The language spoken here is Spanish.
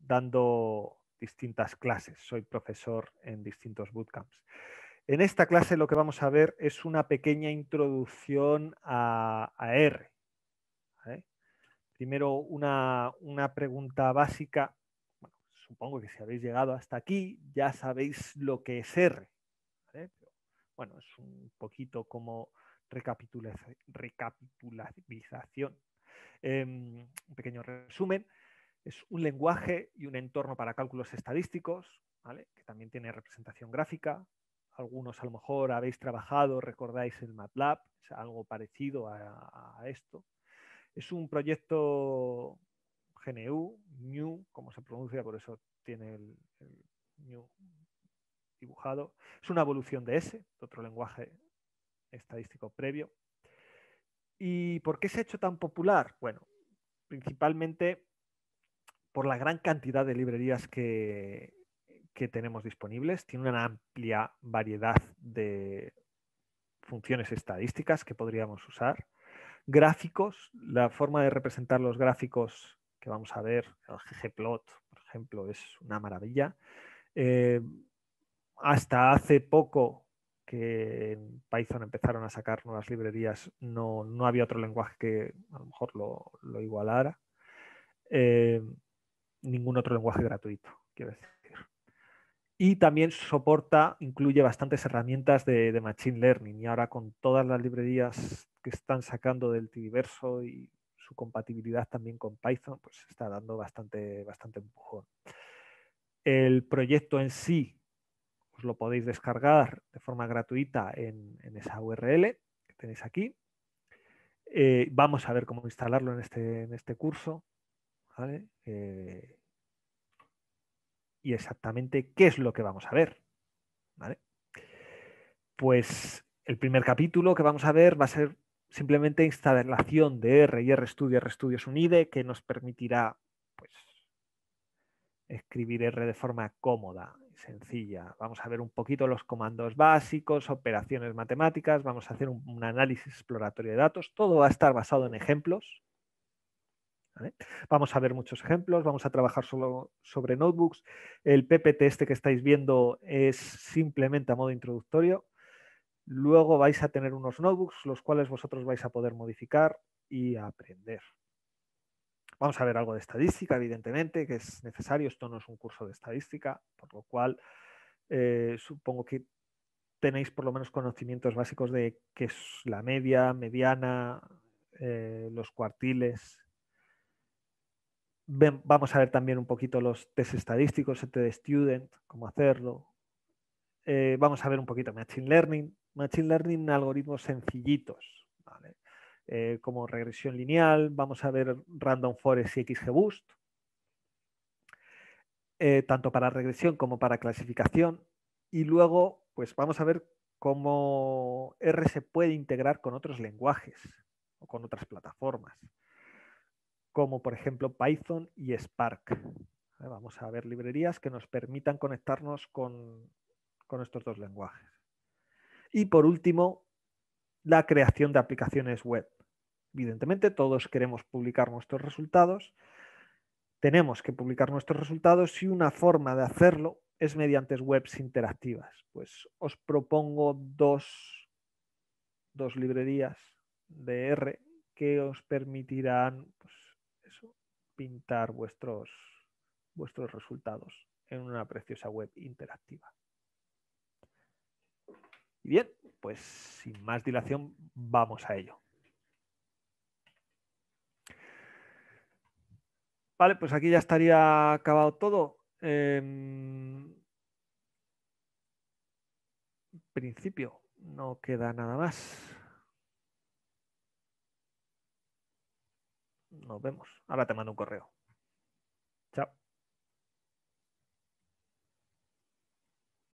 dando distintas clases. Soy profesor en distintos bootcamps. En esta clase lo que vamos a ver es una pequeña introducción a, R. Primero una, pregunta básica. supongo que si habéis llegado hasta aquí ya sabéis lo que es R. bueno, es un poquito como recapitulación. Em, un pequeño resumen. Es un lenguaje y un entorno para cálculos estadísticos, que también tiene representación gráfica. Algunos a lo mejor habéis trabajado, recordáis el MATLAB, es algo parecido a, esto. Es un proyecto GNU, New, como se pronuncia, por eso tiene el, el New dibujado. Es una evolución de S, otro lenguaje estadístico previo. ¿Y por qué se ha hecho tan popular? Bueno, principalmente por la gran cantidad de librerías que, tenemos disponibles, tiene una amplia variedad de funciones estadísticas que podríamos usar, gráficos, la forma de representar los gráficos que vamos a ver, el ggplot, por ejemplo, es una maravilla. Eh, hasta hace poco que en Python empezaron a sacar nuevas librerías, no, había otro lenguaje que a lo mejor lo, lo igualara. Eh, ningún otro lenguaje gratuito, quiero decir. Y también soporta, incluye bastantes herramientas de, Machine Learning. Y ahora con todas las librerías que están sacando del Tidiverso y su compatibilidad también con Python, pues está dando bastante, bastante empujón. El proyecto en sí os lo podéis descargar de forma gratuita en, esa URL que tenéis aquí. Eh, vamos a ver cómo instalarlo en este, este curso. Eh, y exactamente qué es lo que vamos a ver, Pues el primer capítulo que vamos a ver va a ser simplemente instalación de R y RStudio. RStudio es un IDE que nos permitirá pues, escribir R de forma cómoda y sencilla. Vamos a ver un poquito los comandos básicos, operaciones matemáticas, vamos a hacer un análisis exploratorio de datos. Todo va a estar basado en ejemplos. Vamos a ver muchos ejemplos, vamos a trabajar solo sobre notebooks. El PPT este que estáis viendo es simplemente a modo introductorio. Luego vais a tener unos notebooks, los cuales vosotros vais a poder modificar y aprender. Vamos a ver algo de estadística, evidentemente, que es necesario. Esto no es un curso de estadística, por lo cual eh, supongo que tenéis por lo menos conocimientos básicos de qué es la media, mediana, eh, los cuartiles, Vamos a ver también un poquito los test estadísticos, el test de student, cómo hacerlo. Eh, vamos a ver un poquito Machine Learning. Machine Learning, algoritmos sencillitos, eh, como regresión lineal. Vamos a ver Random Forest y XGBoost, eh, tanto para regresión como para clasificación. Y luego, pues vamos a ver cómo R se puede integrar con otros lenguajes o con otras plataformas como por ejemplo Python y Spark. ¿eh? Vamos a ver librerías que nos permitan conectarnos con, estos dos lenguajes. Y por último, la creación de aplicaciones web. Evidentemente, todos queremos publicar nuestros resultados. Tenemos que publicar nuestros resultados y una forma de hacerlo es mediante webs interactivas. Pues os propongo dos, dos librerías de R que os permitirán pues, pintar vuestros, vuestros resultados en una preciosa web interactiva. Y bien, pues sin más dilación, vamos a ello. Vale, pues aquí ya estaría acabado todo. Em, principio, no queda nada más. Nos vemos. Ahora te mando un correo. Chao.